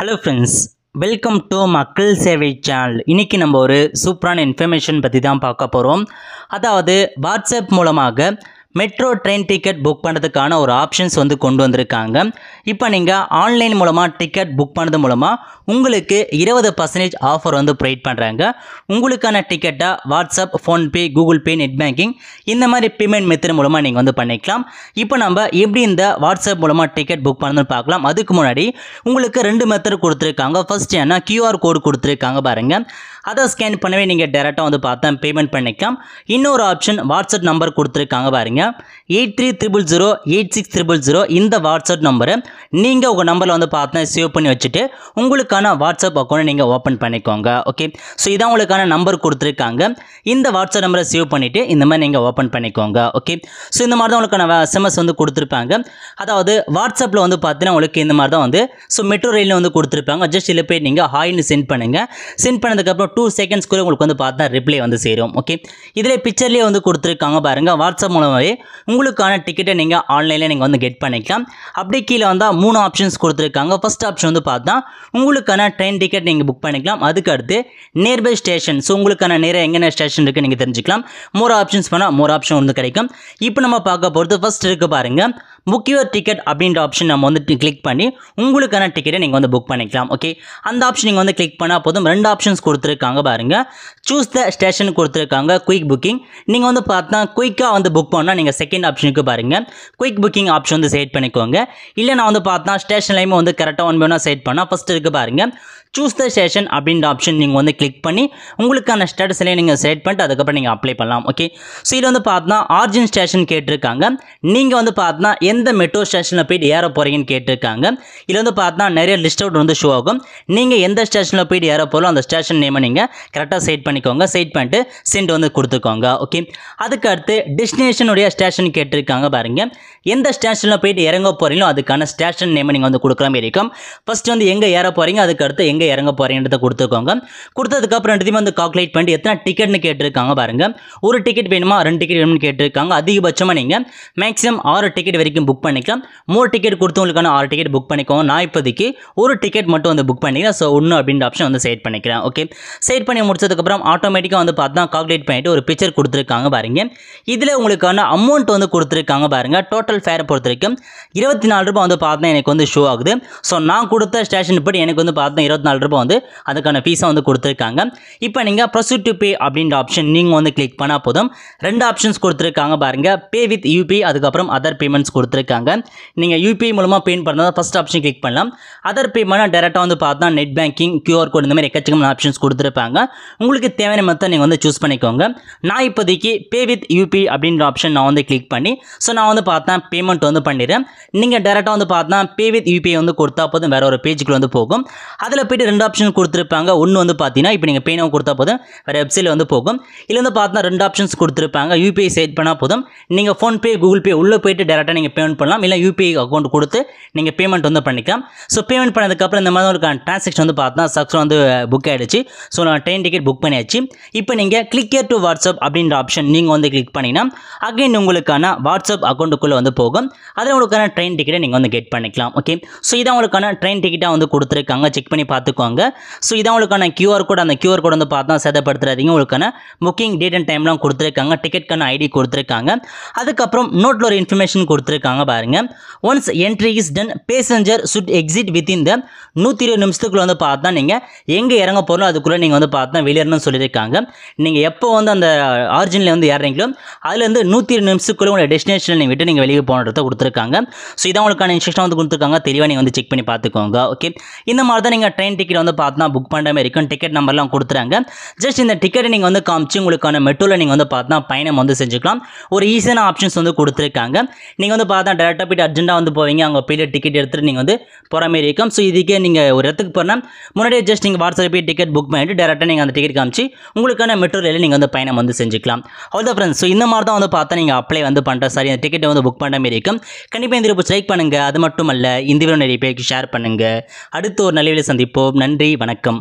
hello friends welcome to மக்கள் சேவை channel இன்றைக்கி நம்ம ஒரு சூப்பரான இன்ஃபர்மேஷன் பற்றி தான் பார்க்க போகிறோம் அதாவது வாட்ஸ்அப் மூலமாக மெட்ரோ ட்ரெயின் டிக்கெட் புக் பண்ணுறதுக்கான ஒரு ஆப்ஷன்ஸ் வந்து கொண்டு வந்திருக்காங்க இப்போ நீங்கள் ஆன்லைன் மூலமாக டிக்கெட் புக் பண்ணது மூலமாக உங்களுக்கு இருபது பர்சன்டேஜ் ஆஃபர் வந்து ப்ரொவைட் பண்ணுறாங்க உங்களுக்கான டிக்கெட்டை WhatsApp PhonePe Google Pay net banking இந்த மாதிரி பேமெண்ட் மெத்தட் மூலமாக நீங்கள் வந்து பண்ணிக்கலாம் இப்போ நம்ம எப்படி இந்த வாட்ஸ்அப் மூலமாக டிக்கெட் புக் பண்ணணும்னு பார்க்கலாம் அதுக்கு முன்னாடி உங்களுக்கு ரெண்டு மெத்தட் கொடுத்துருக்காங்க ஃபர்ஸ்ட் என்ன கியூஆர் கோடு கொடுத்துருக்காங்க பாருங்கள் அதை ஸ்கேன் பண்ணவே நீங்கள் டேரெக்டாக வந்து பார்த்தா பேமெண்ட் பண்ணிக்கலாம் இன்னொரு ஆப்ஷன் வாட்ஸ்அப் நம்பர் கொடுத்துருக்காங்க பாருங்கள் பண்ணுறீங்க eight three triple zero eight six triple zero இந்த வாட்ஸ்அப் நம்பரு நீங்கள் உங்கள் நம்பரில் வந்து பார்த்து சேவ் பண்ணி வச்சுட்டு உங்களுக்கான வாட்ஸ்அப் அக்கௌண்ட் நீங்கள் ஓப்பன் பண்ணிக்கோங்க ஓகே ஸோ இதான் உங்களுக்கான நம்பர் கொடுத்துருக்காங்க இந்த வாட்ஸ்அப் நம்பரை சேவ் பண்ணிவிட்டு இந்த மாதிரி நீங்கள் ஓப்பன் பண்ணிக்கோங்க ஓகே ஸோ இந்த மாதிரி தான் உங்களுக்கான எஸ்எம்எஸ் வந்து கொடுத்துருப்பாங்க அதாவது வாட்ஸ்அப்பில் வந்து பார்த்தீங்கன்னா உங்களுக்கு இந்த மாதிரி தான் வந்து ஸோ மெட்ரோ ரயிலில் வந்து கொடுத்துருப்பாங்க ஜஸ்ட் இதில் போய் நீங்கள் ஹாய்னு சென்ட் பண்ணுங்கள் சென்ட் பண்ணதுக்கப்புறம் டூ செகண்ட்ஸ்க்குள்ளே உங்களுக்கு வந்து பார்த்தா ரிப்ளை வந்து சேரும் ஓகே இதில் பிக்சர்லேயே வந்து கொடுத்துருக்காங்க பாருங்கள் வாட்ஸ்அப் மூலமாக மாதிரி உங்களுக்கான டிக்கெட்டை நீங்கள் ஆன்லைனில் நீங்கள் வந்து கெட் பண்ணிக்கலாம் அப்படியே கீழே வந்தால் மூணு ஆப்ஷன்ஸ் கொடுத்துருக்காங்க ஃபஸ்ட் ஆப்ஷன் வந்து பார்த்தா உங்களுக்கான ட்ரெயின் டிக்கெட் நீங்கள் புக் பண்ணிக்கலாம் அதுக்கு அடுத்து நியர்பை ஸ்டேஷன் ஸோ உங்களுக்கான நேராக எங்கென்ன ஸ்டேஷன் இருக்குது நீங்கள் தெரிஞ்சுக்கலாம் மோர் ஆப்ஷன்ஸ் பண்ணால் மோர் ஆப்ஷன் வந்து கிடைக்கும் இப்போ நம்ம பார்க்க போகிறது ஃபஸ்ட் இருக்குது பாருங்கள் புக் யுவர் டிக்கெட் அப்படின்ற ஆப்ஷன் நம்ம வந்து கிளிக் பண்ணி உங்களுக்கான டிக்கெட்டை நீங்கள் வந்து புக் பண்ணிக்கலாம் ஓகே அந்த ஆப்ஷன் நீங்கள் வந்து கிளிக் பண்ணால் போதும் ரெண்டு ஆப்ஷன்ஸ் கொடுத்துருக்காங்க பாருங்கள் சூஸ் த ஸ்டேஷன் கொடுத்துருக்காங்க குயிக் புக்கிங் நீங்கள் வந்து பார்த்தா குயிக்காக வந்து புக் பண்ணால் நீங்கள் செகண்ட் ஆப்ஷனுக்கு பாருங்கள் குயிக் புக்கிங் ஆப்ஷன் வந்து செட் பண்ணிக்கோங்க இல்லை நான் வந்து பார்த்தா ஸ்டேஷன்லையுமே வந்து கரெக்டாக ஒன் பண்ணால் செட் பண்ணால் ஃபஸ்ட்டு இருக்குது பாருங்கள் சூஸ் த ஸ்டேஷன் அப்படின்ற ஆப்ஷன் நீங்கள் வந்து கிளிக் பண்ணி உங்களுக்கான ஸ்டேட்டஸ்லேயே நீங்கள் செலக்ட் பண்ணிட்டு அதுக்கப்புறம் நீங்கள் அப்ளை பண்ணலாம் ஓகே ஸோ இதில் வந்து பார்த்தா ஆர்ஜின் ஸ்டேஷன் கேட்டிருக்காங்க நீங்கள் வந்து பார்த்தா எந்த மெட்ரோ ஸ்டேஷனில் போயிட்டு ஏற போகிறீங்கன்னு கேட்டிருக்காங்க இதில் வந்து பார்த்தா நிறைய லிஸ்ட் அவுட் வந்து ஷோ ஆகும் நீங்கள் எந்த ஸ்டேஷனில் போயிட்டு ஏற போகிறோம் அந்த ஸ்டேஷன் நேமை நீங்கள் கரெக்டாக செட் பண்ணிக்கோங்க செட் பண்ணிட்டு சென்ட் வந்து கொடுத்துக்கோங்க ஓகே அதுக்கு அடுத்து டெஸ்டினேஷனுடைய ஸ்டேஷன் கேட்டிருக்காங்க பாருங்க எந்த ஸ்டேஷனில் போயிட்டு இறங்க போகிறீங்களோ அதுக்கான ஸ்டேஷன் நேமை நீங்கள் வந்து கொடுக்குற மாதிரி இருக்கும் ஃபஸ்ட்டு வந்து எங்கே ஏற போகிறீங்க அதுக்கு அடுத்து எங்கே இறங்க போகிறீன்றத கொடுத்துக்கோங்க கொடுத்ததுக்கப்புறம் ரெண்டுத்தையும் வந்து கால்குலேட் பண்ணிட்டு எத்தனை டிக்கெட்னு கேட்டிருக்காங்க பாருங்க ஒரு டிக்கெட் வேணுமா ரெண்டு டிக்கெட் வேணும்னு கேட்டிருக்காங்க அதிகபட்சமாக நீங்கள் மேக்ஸிமம் ஆறு டிக்கெட் வரைக்கும் புக் பண்ணிக்கலாம் மூணு டிக்கெட் கொடுத்தவங்களுக்கான ஆறு டிக்கெட் புக் பண்ணிக்கோங்க நான் இப்போதைக்கு ஒரு டிக்கெட் மட்டும் வந்து புக் பண்ணிக்கலாம் ஸோ ஒன்று அப்படின்ற ஆப்ஷன் வந்து செட் பண்ணிக்கிறேன் ஓகே செட் பண்ணி முடிச்சதுக்கப்புறம் ஆட்டோமேட்டிக்காக வந்து பார்த்தா கால்குலேட் பண்ணிட்டு ஒரு பிக்சர் கொடுத்துருக்காங்க பாருங்க இதில் உங்களுக்கான அமௌண்ட் வந்து கொடுத்துருக்காங்க பாருங்கள் டோட்டல் ஃபேரை பொறுத்த வரைக்கும் இருபத்தி நாலு ரூபாய் வந்து பார்த்தா எனக்கு வந்து ஷோ ஆகுது ஸோ நான் கொடுத்த ஸ்டேஷன் படி எனக்கு வந்து பார்த்தா இருபத்தி நாலு ரூபா வந்து அதுக்கான ஃபீஸை வந்து கொடுத்துருக்காங்க இப்போ நீங்கள் ப்ரொசீட் டு பே அப்படின்ற ஆப்ஷன் நீங்கள் வந்து கிளிக் பண்ணால் போதும் ரெண்டு ஆப்ஷன்ஸ் கொடுத்துருக்காங்க பாருங்கள் பே வித் யூபிஐ அதுக்கப்புறம் அதர் பேமெண்ட்ஸ் கொடுத்துருக்காங்க நீங்கள் யூபிஐ மூலமாக பேன் பண்ணால் ஃபஸ்ட் ஆப்ஷன் கிளிக் பண்ணலாம் அதர் பேமெண்ட் டேரெக்டாக வந்து பார்த்தா நெட் பேங்கிங் கியூஆர் கோட் இந்த மாதிரி எக்கச்சக்கமான ஆப்ஷன்ஸ் கொடுத்துருப்பாங்க உங்களுக்கு தேவையான மொத்தம் நீங்கள் வந்து சூஸ் பண்ணிக்கோங்க நான் இப்போதைக்கு பே வித் யூபி அப்படின்ற ஆப்ஷன் நான் நான் வந்து கிளிக் பண்ணி ஸோ நான் வந்து பார்த்தா பேமெண்ட் வந்து பண்ணிடுறேன் நீங்கள் டேரெக்டாக வந்து பார்த்தா பே வித் யூபிஐ வந்து கொடுத்தா போதும் வேறு ஒரு பேஜுக்கு வந்து போகும் அதில் போய்ட்டு ரெண்டு ஆப்ஷன் கொடுத்துருப்பாங்க ஒன்று வந்து பார்த்தீங்கன்னா இப்போ நீங்கள் பேனாவும் கொடுத்தா போதும் வேறு வெப்சைட்டில் வந்து போகும் இல்லை வந்து பார்த்தா ரெண்டு ஆப்ஷன்ஸ் கொடுத்துருப்பாங்க யூபிஐ செட் பண்ணால் போதும் நீங்கள் ஃபோன்பே கூகுள் பே உள்ளே போய்ட்டு டேரெக்டாக நீங்கள் பேமெண்ட் பண்ணலாம் இல்லை யூபிஐ அக்கௌண்ட் கொடுத்து நீங்கள் பேமெண்ட் வந்து பண்ணிக்கலாம் ஸோ பேமெண்ட் பண்ணதுக்கப்புறம் இந்த மாதிரி ஒரு ட்ரான்சாக்ஷன் வந்து பார்த்தா சக்ஸஸ் வந்து புக் ஆகிடுச்சு ஸோ நான் ட்ரெயின் டிக்கெட் புக் பண்ணியாச்சு இப்போ நீங்கள் கிளிக்கர் டு வாட்ஸ்அப் அப்படின்ற ஆப்ஷன் நீங்கள் வந்து கிளிக் பண்ணிங்கன்னா அகைன் உங்களுக்கான வாட்ஸ்அப் அக்கௌண்ட்டுக்குள்ளே வந்து போகும் அதில் உங்களுக்கான ட்ரெயின் டிக்கெட்டை நீங்கள் வந்து கெட் பண்ணிக்கலாம் ஓகே ஸோ இதான் உங்களுக்கான ட்ரெயின் டிக்கெட்டாக வந்து கொடுத்துருக்காங்க செக் பண்ணி பார்த்துக்கோங்க ஸோ இதான் உங்களுக்கான கியூஆர் கோட் அந்த கியூஆர் கோட் வந்து பார்த்தா சேதப்படுத்துறாதீங்க உங்களுக்கான புக்கிங் டேட் அண்ட் டைம்லாம் கொடுத்துருக்காங்க டிக்கெட்டுக்கான ஐடி கொடுத்துருக்காங்க அதுக்கப்புறம் நோட்டில் ஒரு இன்ஃபர்மேஷன் கொடுத்துருக்காங்க பாருங்கள் once entry is done passenger should exit within the நூற்றி இருபது நிமிஷத்துக்குள்ளே வந்து பார்த்தா நீங்கள் எங்கே இறங்க போகிறோம் அதுக்குள்ளே நீங்கள் வந்து பார்த்தா வெளியேறணும்னு சொல்லியிருக்காங்க நீங்கள் எப்போ வந்து அந்த ஆரிஜினில் வந்து இறங்குங்களோ அதுலேருந்து நூற்றி நிமிஷத்துக்குள்ளே உங்களோட டெஸ்டினேஷனில் விட்டு நீங்கள் வெளியே போகணுன்றத கொடுத்துருக்காங்க ஸோ இதான் உங்களுக்கான இன்ஸ்ட்ரக்ஷன் வந்து கொடுத்துருக்காங்க தெளிவாக நீங்கள் வந்து செக் பண்ணி பார்த்துக்கோங்க ஓகே இந்த மாதிரி தான் நீங்கள் ட்ரெயின் டிக்கெட் வந்து பார்த்தா புக் பண்ணுற மாதிரி இருக்கும் டிக்கெட் நம்பர்லாம் கொடுத்துறாங்க ஜஸ்ட் இந்த டிக்கெட்டை நீங்கள் வந்து காமிச்சு உங்களுக்கான மெட்ரோவில் நீங்கள் வந்து பார்த்தா பயணம் வந்து செஞ்சுக்கலாம் ஒரு ஈஸியான ஆப்ஷன்ஸ் வந்து கொடுத்துருக்காங்க நீங்கள் வந்து பார்த்தா டேரெக்டாக போய்ட்டு அர்ஜென்ட்டாக வந்து போவீங்க அவங்க பீரியட் டிக்கெட் எடுத்துகிட்டு நீங்கள் வந்து போகிற மாதிரி இருக்கும் ஸோ இதுக்கே நீங்கள் ஒரு இடத்துக்கு போனால் முன்னாடியே ஜஸ்ட் நீங்கள் வாட்ஸ்அப் போய் டிக்கெட் புக் பண்ணிட்டு டேரெக்டாக நீங்கள் அந்த டிக்கெட் காமிச்சு உங்களுக்கான மெட்ரோ ரயிலில் நீங்கள் வந்து பயணம் வந்து செஞ்சுக்கலாம் அவ்வளோ ஃப்ரெண்ட்ஸ் ஸோ இந்த மாதிரி தான் வந்து பார்த்தா நீங்கள் நீங்கள் அப்ளை வந்து பண்ணுற சாரி அந்த டிக்கெட்டை வந்து புக் பண்ணுற மாரி இருக்கும் கண்டிப்பாக இந்த ரூபாய் லைக் பண்ணுங்கள் அது மட்டும் அல்ல இந்த வீடியோ நிறைய பேருக்கு ஷேர் பண்ணுங்கள் அடுத்து ஒரு நல்ல சந்திப்போம் நன்றி வணக்கம்